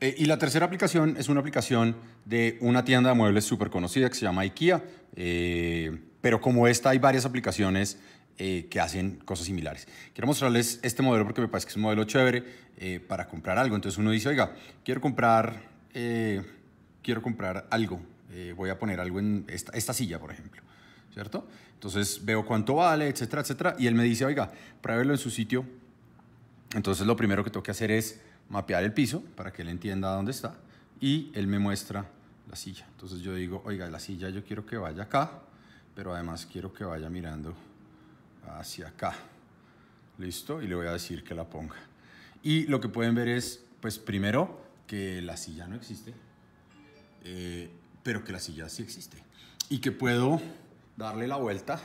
Eh, y la tercera aplicación es una aplicación de una tienda de muebles súper conocida que se llama IKEA, eh, pero como esta hay varias aplicaciones eh, que hacen cosas similares. Quiero mostrarles este modelo porque me parece que es un modelo chévere para comprar algo. Entonces uno dice, oiga, quiero comprar, quiero comprar algo, voy a poner algo en esta, silla, por ejemplo. ¿Cierto? Entonces veo cuánto vale, etcétera, etcétera. Y él me dice, oiga, para verlo en su sitio entonces lo primero que tengo que hacer es mapear el piso para que él entienda dónde está y él me muestra la silla. Entonces yo digo, oiga, la silla yo quiero que vaya acá, pero además quiero que vaya mirando hacia acá. ¿Listo? Y le voy a decir que la ponga. Y lo que pueden ver es, pues primero, que la silla no existe, eh, pero que la silla sí existe. Y que puedo darle la vuelta,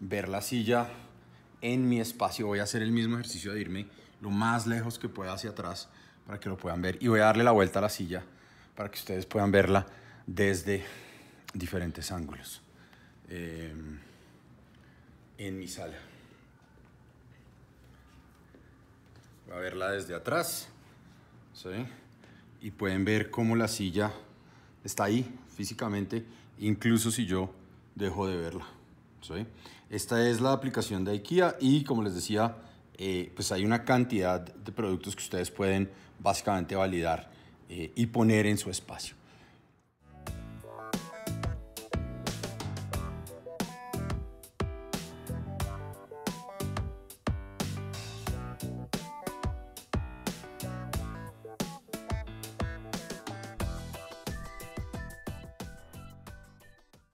ver la silla en mi espacio. Voy a hacer el mismo ejercicio de irme lo más lejos que pueda hacia atrás para que lo puedan ver. Y voy a darle la vuelta a la silla para que ustedes puedan verla desde diferentes ángulos eh, en mi sala. Voy a verla desde atrás. Y pueden ver cómo la silla está ahí físicamente, incluso si yo dejo de verla. Esta es la aplicación de IKEA y como les decía, eh, pues hay una cantidad de productos que ustedes pueden básicamente validar eh, y poner en su espacio.